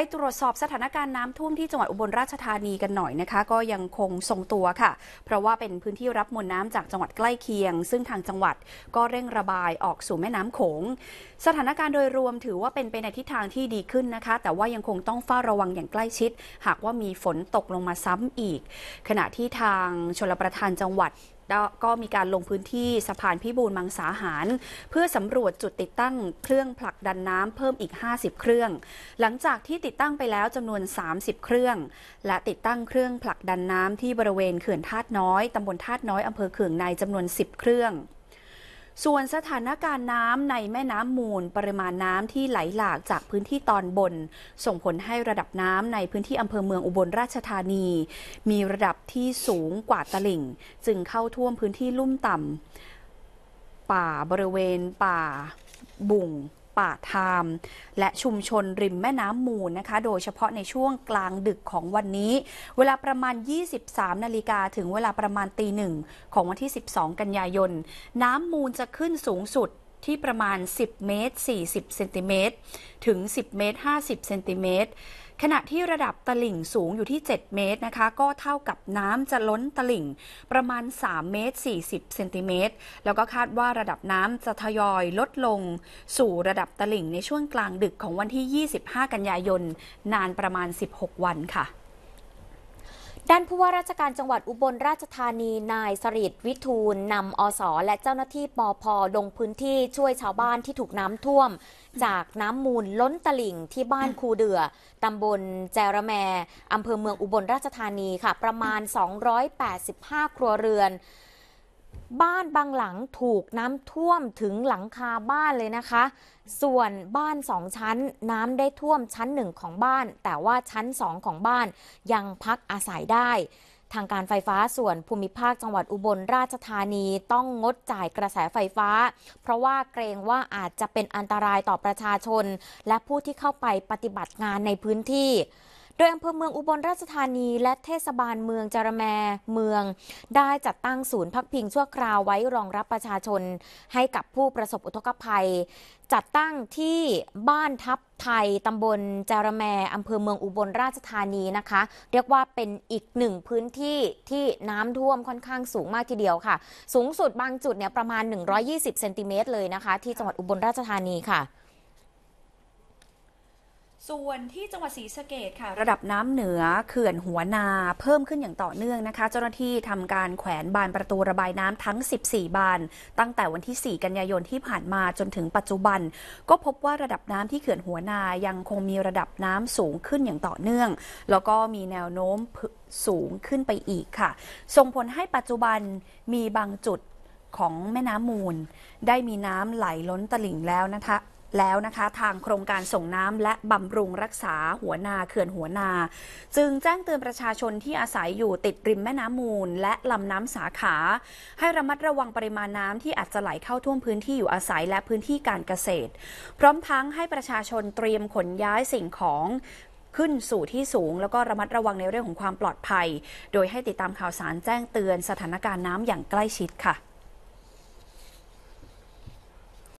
ไปตรวจสอบสถานการณ์น้ำท่วมที่จังหวัดอุบลราชธานีกันหน่อยนะคะ ก็ยังคงทรงตัวค่ะ เพราะว่าเป็นพื้นที่รับมวลน้ำจากจังหวัดใกล้เคียง ซึ่งทางจังหวัดก็เร่งระบายออกสู่แม่น้ำโขงสถานการณ์โดยรวมถือว่าเป็นไปในทิศทางที่ดีขึ้นนะคะ แต่ว่ายังคงต้องเฝ้าระวังอย่างใกล้ชิด หากว่ามีฝนตกลงมาซ้ำอีก ขณะที่ทางชลประทานจังหวัดก็มีการลงพื้นที่สะพานพิบูลมังสาหาร เพื่อสำรวจจุดติดตั้งเครื่องผลักดันน้ำเพิ่มอีก 50 เครื่อง หลังจากที่ติดตั้งไปแล้วจำนวน 30 เครื่องและติดตั้งเครื่องผลักดันน้ำที่บริเวณเขื่อนธาตุน้อยตำบลธาตุน้อยอำเภอเขื่องในจำนวน 10 เครื่องส่วนสถานการณ์น้ำในแม่น้ำมูลปริมาณน้ำที่ไหลหลากจากพื้นที่ตอนบน ส่งผลให้ระดับน้ำในพื้นที่อำเภอเมืองอุบลราชธานี มีระดับที่สูงกว่าตลิ่ง จึงเข้าท่วมพื้นที่ลุ่มต่ำป่าบริเวณป่าบุ่งป่าทาม และชุมชนริมแม่น้ำมูลนะคะ โดยเฉพาะในช่วงกลางดึกของวันนี้ เวลาประมาณ 23นาฬิกาถึงเวลาประมาณตีหนึ่งของวันที่ 12 กันยายน น้ำมูลจะขึ้นสูงสุดที่ประมาณ 10 เมตร 40 เซนติเมตร ถึง 10 เมตร 50 เซนติเมตรขณะที่ระดับตลิ่งสูงอยู่ที่ 7 เมตรนะคะ ก็เท่ากับน้ำจะล้นตลิ่งประมาณ 3 เมตร 40 เซนติเมตร แล้วก็คาดว่าระดับน้ำจะทยอยลดลง สู่ระดับตลิ่งในช่วงกลางดึกของวันที่ 25 กันยายน นานประมาณ 16 วันค่ะด้านผู้ว่าราชการจังหวัดอุบลราชธานี นายสริดวิทูลนำอสอและเจ้าหน้าที่ปอพอลงพื้นที่ช่วยชาวบ้านที่ถูกน้ำท่วม จากน้ำมูลล้นตลิ่งที่บ้านคูเดือตำบลแจระแมอำเภอเมืองอุบลราชธานีค่ะประมาณ 285 ครัวเรือนบ้านบางหลังถูกน้ำท่วมถึงหลังคาบ้านเลยนะคะ ส่วนบ้านสองชั้นน้ำได้ท่วมชั้นหนึ่งของบ้าน แต่ว่าชั้นสองของบ้านยังพักอาศัยได้ ทางการไฟฟ้าส่วนภูมิภาคจังหวัดอุบลราชธานีต้องงดจ่ายกระแสไฟฟ้า เพราะว่าเกรงว่าอาจจะเป็นอันตรายต่อประชาชน และผู้ที่เข้าไปปฏิบัติงานในพื้นที่โดยอำเภอเมืองอุบลราชธานีและเทศบาลเมืองจารแมเมือง ได้จัดตั้งศูนย์พักพิงชั่วคราวไว้รองรับประชาชน ให้กับผู้ประสบอุทกภัย จัดตั้งที่บ้านทับไทยตำบลจารแมอำเภอเมืองอุบลราชธานีนะคะ เรียกว่าเป็นอีกหนึ่งพื้นที่ที่น้ำท่วมค่อนข้างสูงมากทีเดียวค่ะ สูงสุดบางจุดเนี่ยประมาณ 120เซนติเมตรเลยนะคะที่จังหวัดอุบลราชธานีค่ะส่วนที่จังหวัดศรีสะเกดค่ะ ระดับน้ำเหนือเขื่อนหัวนาเพิ่มขึ้นอย่างต่อเนื่องนะคะ เจ้าหน้าที่ทำการแขวนบานประตูระบายน้ำทั้ง 14 บาน ตั้งแต่วันที่ 4 กันยายนที่ผ่านมาจนถึงปัจจุบัน ก็พบว่าระดับน้ำที่เขื่อนหัวนายังคงมีระดับน้ำสูงขึ้นอย่างต่อเนื่อง แล้วก็มีแนวโน้มสูงขึ้นไปอีกค่ะส่งผลให้ปัจจุบันมีบางจุดของแม่น้ำมูล ได้มีน้ำไหลล้นตลิ่งแล้วนะคะแล้วนะคะทางโครงการส่งน้ำและบำรุงรักษาหัวนาเขื่อนหัวนาจึงแจ้งเตือนประชาชนที่อาศัยอยู่ติดริมแม่น้ำมูล และลำน้ำสาขา ให้ระมัดระวังปริมาณน้ำที่อาจจะไหลเข้าท่วมพื้นที่อยู่อาศัยและพื้นที่การเกษตรพร้อมทั้งให้ประชาชนเตรียมขนย้ายสิ่งของขึ้นสู่ที่สูง แล้วก็ระมัดระวังในเรื่องของความปลอดภัย โดยให้ติดตามข่าวสารแจ้งเตือนสถานการณ์น้ำอย่างใกล้ชิดค่ะ